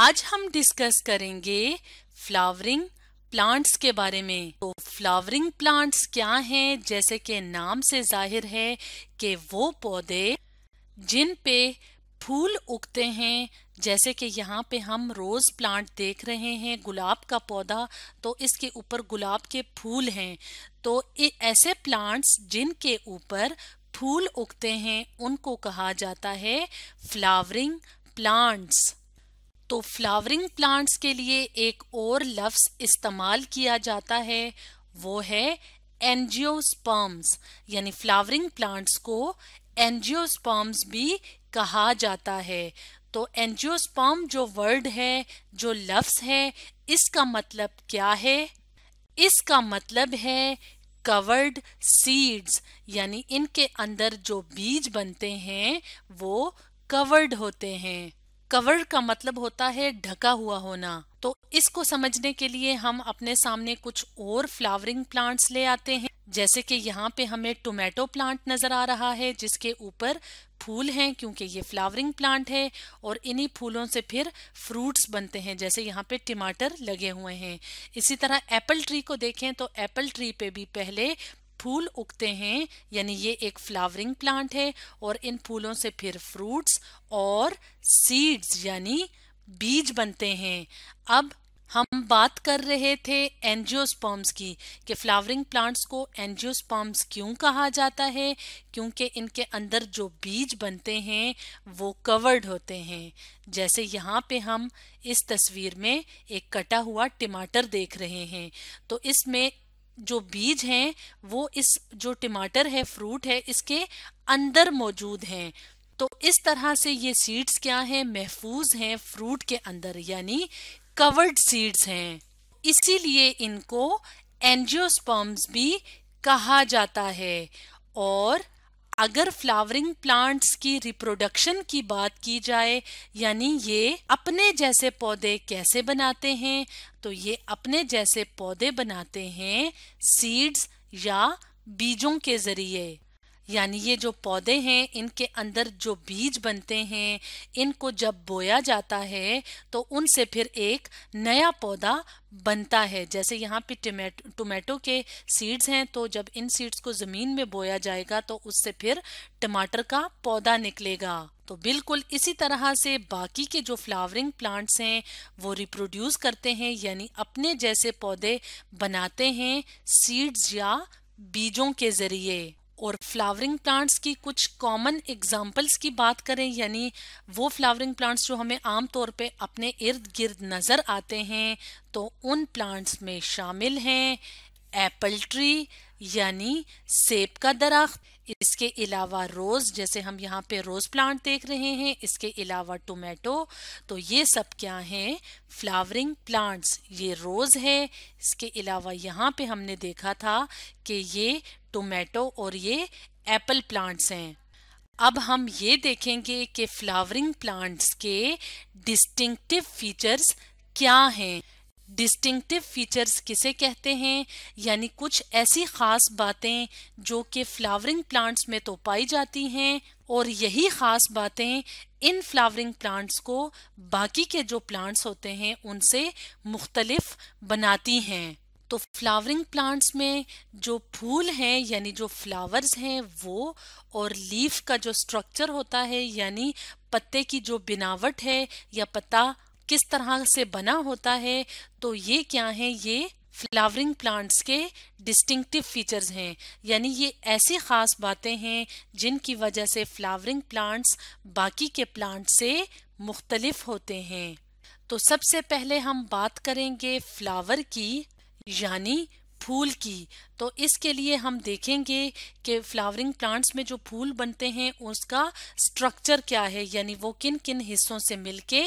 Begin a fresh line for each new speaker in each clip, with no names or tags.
आज हम डिस्कस करेंगे फ्लावरिंग प्लांट्स के बारे में तो फ्लावरिंग प्लांट्स क्या हैं जैसे के नाम से जाहिर है कि वो पौधे जिन पे फूल उगते हैं जैसे कि यहाँ पे हम रोज़ प्लांट देख रहे हैं गुलाब का पौधा तो इसके ऊपर गुलाब के फूल हैं तो ऐसे प्लांट्स जिनके ऊपर फूल उगते हैं उनको कहा जाता है फ्लावरिंग प्लांट्स तो फ्लावरिंग प्लांट्स के लिए एक और लफ्स इस्तेमाल किया जाता है वो है एनजियोस्पर्म्स यानी फ्लावरिंग प्लांट्स को एनजियोस्पर्म्स भी कहा जाता है तो एनजियोस्पर्म जो वर्ड है जो लफ्स है इसका मतलब क्या है इसका मतलब है कवर्ड सीड्स यानी इनके अंदर जो बीज बनते हैं वो कवर्ड होते हैं कवर का मतलब होता है ढका हुआ होना तो इसको समझने के लिए हम अपने सामने कुछ और फ्लावरिंग प्लांट्स ले आते हैं जैसे कि यहाँ पे हमें टोमेटो प्लांट नजर आ रहा है जिसके ऊपर फूल हैं क्योंकि ये फ्लावरिंग प्लांट है और इन्हीं फूलों से फिर फ्रूट्स बनते हैं जैसे यहाँ पे टमाटर लगे हुए हैं इसी तरह एप्पल ट्री को देखें तो एप्पल ट्री पे भी पहले फूल उगते हैं यानी ये एक फ्लावरिंग प्लांट है और इन फूलों से फिर फ्रूट्स और सीड्स यानी बीज बनते हैं अब हम बात कर रहे थे एनजियोस्पर्म्स की कि फ्लावरिंग प्लांट्स को एनजियोस्पर्म्स क्यों कहा जाता है क्योंकि इनके अंदर जो बीज बनते हैं वो कवर्ड होते हैं जैसे यहाँ पे हम इस तस्वीर में एक कटा हुआ टमाटर देख रहे हैं तो इसमें जो बीज हैं वो इस जो टमाटर है फ्रूट है इसके अंदर मौजूद हैं तो इस तरह से ये सीड्स क्या हैं महफूज हैं फ्रूट के अंदर यानी कवर्ड सीड्स हैं इसीलिए इनको एनजियोस्पर्म्स भी कहा जाता है और अगर फ्लावरिंग प्लांट्स की रिप्रोडक्शन की बात की जाए यानी ये अपने जैसे पौधे कैसे बनाते हैं तो ये अपने जैसे पौधे बनाते हैं सीड्स या बीजों के जरिए यानी ये जो पौधे हैं इनके अंदर जो बीज बनते हैं इनको जब बोया जाता है तो उनसे फिर एक नया पौधा बनता है जैसे यहाँ पे टमेटो टोमेटो के सीड्स हैं तो जब इन सीड्स को ज़मीन में बोया जाएगा तो उससे फिर टमाटर का पौधा निकलेगा तो बिल्कुल इसी तरह से बाकी के जो फ्लावरिंग प्लांट्स हैं वो रिप्रोड्यूस करते हैं यानी अपने जैसे पौधे बनाते हैं सीड्स या बीजों के ज़रिए और फ्लावरिंग प्लांट्स की कुछ कॉमन एग्जाम्पल्स की बात करें यानी वो फ्लावरिंग प्लांट्स जो हमें आम तौर पे अपने इर्द गिर्द नज़र आते हैं तो उन प्लांट्स में शामिल हैं एप्पल ट्री यानी सेब का दरख्त इसके अलावा रोज़ जैसे हम यहाँ पे रोज़ प्लांट देख रहे हैं इसके अलावा टोमेटो तो ये सब क्या हैं फ्लावरिंग प्लांट्स ये रोज़ है इसके अलावा यहाँ पे हमने देखा था कि ये टोमेटो और ये एप्पल प्लांट्स हैं अब हम ये देखेंगे कि फ्लावरिंग प्लांट्स के डिस्टिंक्टिव फीचर्स क्या हैं डिस्टिंक्टिव फीचर्स किसे कहते हैं यानी कुछ ऐसी खास बातें जो कि फ्लावरिंग प्लांट्स में तो पाई जाती हैं और यही खास बातें इन फ्लावरिंग प्लांट्स को बाकी के जो प्लांट्स होते हैं उनसे मुख्तलफ बनाती हैं तो फ्लावरिंग प्लांट्स में जो फूल हैं यानी जो फ्लावर्स हैं वो और लीफ का जो स्ट्रक्चर होता है यानी पत्ते की जो बिनावट है या पत्ता किस तरह से बना होता है तो ये क्या है ये फ्लावरिंग प्लांट्स के डिस्टिंक्टिव फीचर्स हैं यानी ये ऐसी ख़ास बातें हैं जिनकी वजह से फ्लावरिंग प्लांट्स बाकी के प्लांट से मुख्तलिफ होते हैं तो सबसे पहले हम बात करेंगे फ्लावर की यानी फूल की तो इसके लिए हम देखेंगे कि फ्लावरिंग प्लांट्स में जो फूल बनते हैं उसका स्ट्रक्चर क्या है यानी वो किन किन हिस्सों से मिलके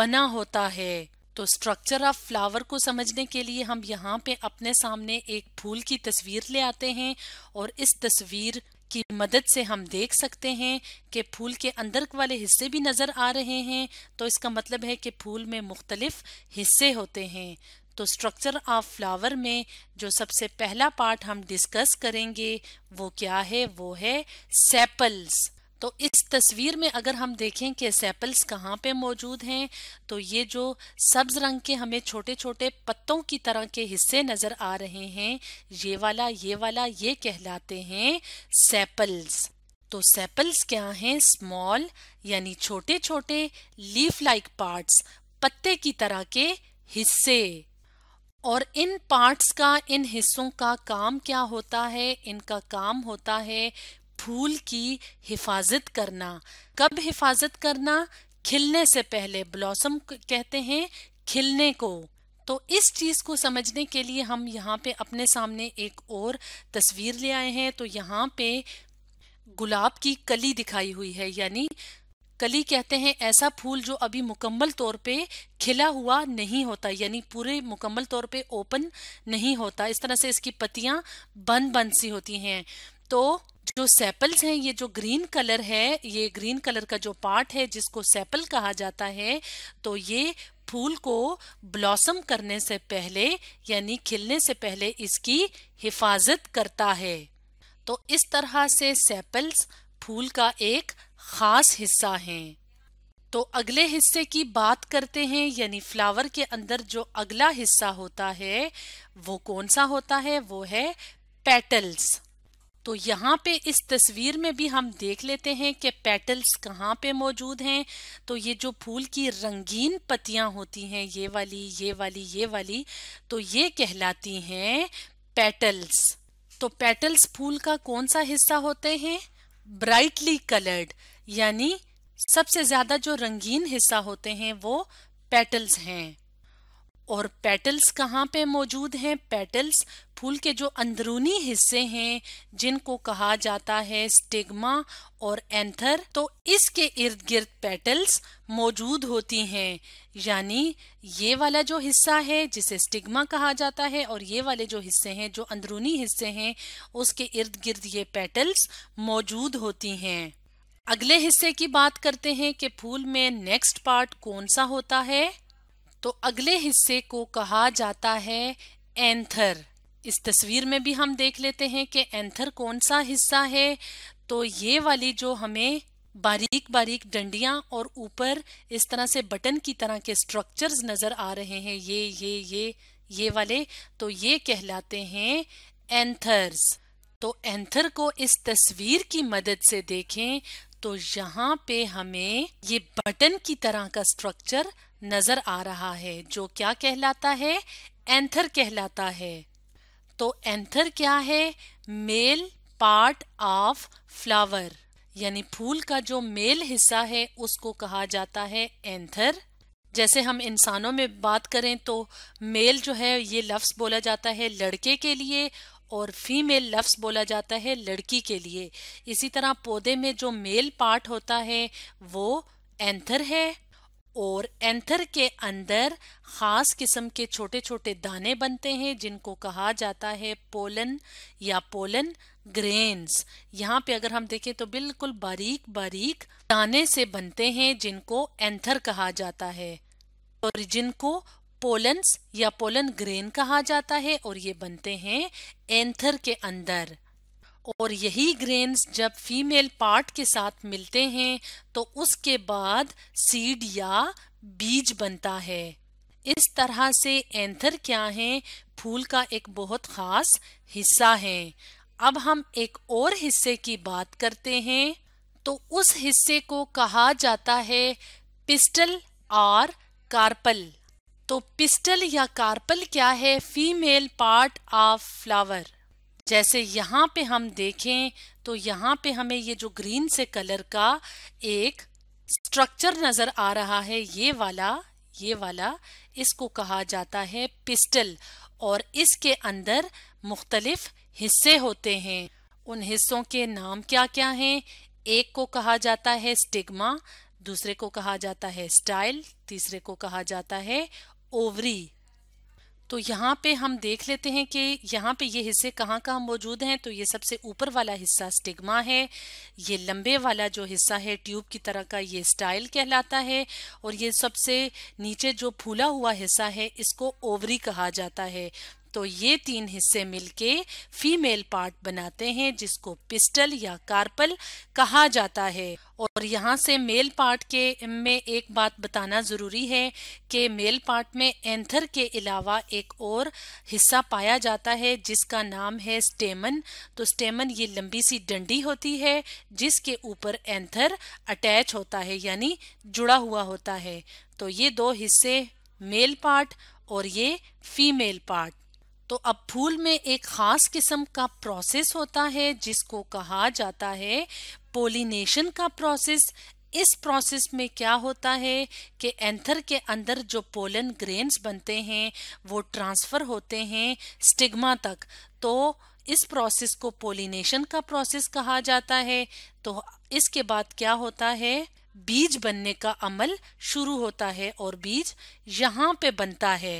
बना होता है तो स्ट्रक्चर ऑफ फ्लावर को समझने के लिए हम यहाँ पे अपने सामने एक फूल की तस्वीर ले आते हैं और इस तस्वीर की मदद से हम देख सकते हैं कि फूल के अंदर वाले हिस्से भी नज़र आ रहे हैं तो इसका मतलब है कि फूल में मुख्तलिफ हिस्से होते हैं तो स्ट्रक्चर ऑफ फ्लावर में जो सबसे पहला पार्ट हम डिस्कस करेंगे वो क्या है वो है सेपल्स तो इस तस्वीर में अगर हम देखें कि सेपल्स कहाँ पे मौजूद हैं तो ये जो सब्ज रंग के हमें छोटे छोटे पत्तों की तरह के हिस्से नज़र आ रहे हैं ये वाला ये वाला ये कहलाते हैं सेपल्स तो सेपल्स क्या हैं स्मॉल यानी छोटे छोटे लीफ लाइक पार्ट्स पत्ते की तरह के हिस्से और इन पार्ट्स का इन हिस्सों का काम क्या होता है इनका काम होता है फूल की हिफाजत करना कब हिफाजत करना खिलने से पहले ब्लॉसम कहते हैं खिलने को तो इस चीज़ को समझने के लिए हम यहाँ पे अपने सामने एक और तस्वीर ले आए हैं तो यहाँ पे गुलाब की कली दिखाई हुई है यानी कली कहते हैं ऐसा फूल जो अभी मुकम्मल तौर पे खिला हुआ नहीं होता यानी पूरे मुकम्मल तौर पे ओपन नहीं होता इस तरह से इसकी पत्तियां बंद बंद सी होती हैं तो जो सेपल्स हैं ये जो ग्रीन कलर है ये ग्रीन कलर का जो पार्ट है जिसको सेपल कहा जाता है तो ये फूल को ब्लॉसम करने से पहले यानी खिलने से पहले इसकी हिफाजत करता है तो इस तरह से सेपल्स फूल का एक खास हिस्सा हैं तो अगले हिस्से की बात करते हैं यानी फ्लावर के अंदर जो अगला हिस्सा होता है वो कौन सा होता है वो है पेटल्स तो यहाँ पे इस तस्वीर में भी हम देख लेते हैं कि पेटल्स कहाँ पे मौजूद हैं तो ये जो फूल की रंगीन पत्तियां होती हैं ये वाली ये वाली ये वाली तो ये कहलाती हैं पेटल्स तो पेटल्स फूल का कौन सा हिस्सा होते हैं ब्राइटली कलर्ड यानी सबसे ज्यादा जो रंगीन हिस्सा होते हैं वो पेटल्स हैं और पेटल्स कहाँ पे मौजूद हैं पेटल्स फूल के जो अंदरूनी हिस्से हैं जिनको कहा जाता है स्टिग्मा और एंथर तो इसके इर्द गिर्द पेटल्स मौजूद होती हैं यानी ये वाला जो हिस्सा है जिसे स्टिग्मा कहा जाता है और ये वाले जो हिस्से हैं जो अंदरूनी हिस्से हैं उसके इर्द गिर्द ये पेटल्स मौजूद होती हैं अगले हिस्से की बात करते हैं कि फूल में नेक्स्ट पार्ट कौन सा होता है तो अगले हिस्से को कहा जाता है एंथर इस तस्वीर में भी हम देख लेते हैं कि एंथर कौन सा हिस्सा है तो ये वाली जो हमें बारीक बारीक डंडियां और ऊपर इस तरह से बटन की तरह के स्ट्रक्चर्स नजर आ रहे हैं ये ये ये ये वाले तो ये कहलाते हैं एंथर्स तो एंथर को इस तस्वीर की मदद से देखें तो यहाँ पे हमें ये बटन की तरह का स्ट्रक्चर नजर आ रहा है जो क्या कहलाता है एंथर कहलाता है तो एंथर क्या है मेल पार्ट ऑफ फ्लावर यानी फूल का जो मेल हिस्सा है उसको कहा जाता है एंथर जैसे हम इंसानों में बात करें तो मेल जो है ये लफ्ज़ बोला जाता है लड़के के लिए और फीमेल लफ्स बोला जाता है लड़की के लिए इसी तरह पौधे में जो मेल पार्ट होता है वो एंथर है और एंथर के अंदर खास किस्म के छोटे छोटे दाने बनते हैं जिनको कहा जाता है पोलन या पोलन ग्रेन्स यहाँ पे अगर हम देखें तो बिल्कुल बारीक बारीक दाने से बनते हैं जिनको एंथर कहा जाता है और जिनको पोलन्स या पोलन ग्रेन कहा जाता है और ये बनते हैं एंथर के अंदर और यही ग्रेन्स जब फीमेल पार्ट के साथ मिलते हैं तो उसके बाद सीड या बीज बनता है इस तरह से एंथर क्या है फूल का एक बहुत खास हिस्सा है अब हम एक और हिस्से की बात करते हैं तो उस हिस्से को कहा जाता है पिस्टल और कार्पल तो पिस्टल या कार्पल क्या है फीमेल पार्ट ऑफ फ्लावर जैसे यहाँ पे हम देखें तो यहाँ पे हमें ये जो ग्रीन से कलर का एक स्ट्रक्चर नज़र आ रहा है ये वाला ये वाला इसको कहा जाता है पिस्टल और इसके अंदर मुख्तलिफ हिस्से होते हैं उन हिस्सों के नाम क्या क्या हैं एक को कहा जाता है स्टिग्मा दूसरे को कहा जाता है स्टाइल तीसरे को कहा जाता है ओवरी तो यहाँ पे हम देख लेते हैं कि यहाँ पे ये हिस्से कहाँ कहाँ मौजूद हैं तो ये सबसे ऊपर वाला हिस्सा स्टिग्मा है ये लंबे वाला जो हिस्सा है ट्यूब की तरह का ये स्टाइल कहलाता है और ये सबसे नीचे जो फूला हुआ हिस्सा है इसको ओवरी कहा जाता है तो ये तीन हिस्से मिलके फीमेल पार्ट बनाते हैं जिसको पिस्टल या कार्पल कहा जाता है और यहाँ से मेल पार्ट के में एक बात बताना ज़रूरी है कि मेल पार्ट में एंथर के अलावा एक और हिस्सा पाया जाता है जिसका नाम है स्टेमन तो स्टेमन ये लंबी सी डंडी होती है जिसके ऊपर एंथर अटैच होता है यानी जुड़ा हुआ होता है तो ये दो हिस्से मेल पार्ट और ये फीमेल पार्ट तो अब फूल में एक खास किस्म का प्रोसेस होता है जिसको कहा जाता है पोलिनेशन का प्रोसेस इस प्रोसेस में क्या होता है कि एंथर के अंदर जो पोलन ग्रेन्स बनते हैं वो ट्रांसफ़र होते हैं स्टिग्मा तक तो इस प्रोसेस को पोलिनेशन का प्रोसेस कहा जाता है तो इसके बाद क्या होता है बीज बनने का अमल शुरू होता है और बीज यहाँ पे बनता है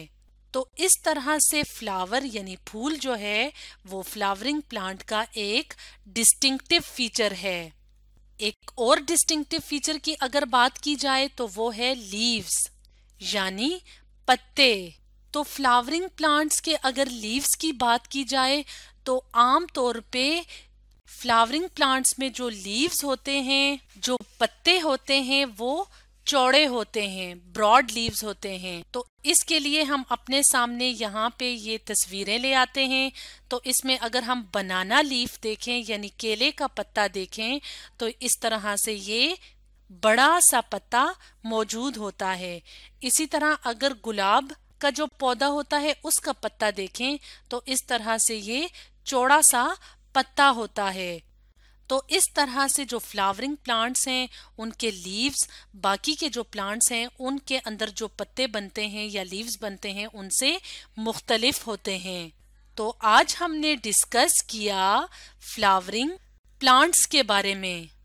तो इस तरह से फ्लावर यानी फूल जो है वो फ्लावरिंग प्लांट का एक डिस्टिंक्टिव फीचर है एक और डिस्टिंक्टिव फीचर की अगर बात की जाए तो वो है लीव्स यानी पत्ते तो फ्लावरिंग प्लांट्स के अगर लीव्स की बात की जाए तो आम तौर पे फ्लावरिंग प्लांट्स में जो लीव्स होते हैं जो पत्ते होते हैं वो चौड़े होते हैं ब्रॉड लीव्स होते हैं तो इसके लिए हम अपने सामने यहाँ पे ये तस्वीरें ले आते हैं तो इसमें अगर हम बनाना लीफ देखें यानी केले का पत्ता देखें तो इस तरह से ये बड़ा सा पत्ता मौजूद होता है इसी तरह अगर गुलाब का जो पौधा होता है उसका पत्ता देखें तो इस तरह से ये चौड़ा सा पत्ता होता है तो इस तरह से जो फ्लावरिंग प्लांट्स हैं उनके लीव्स बाकी के जो प्लांट्स हैं उनके अंदर जो पत्ते बनते हैं या लीव्स बनते हैं उनसे मुख्तलिफ होते हैं तो आज हमने डिस्कस किया फ्लावरिंग प्लांट्स के बारे में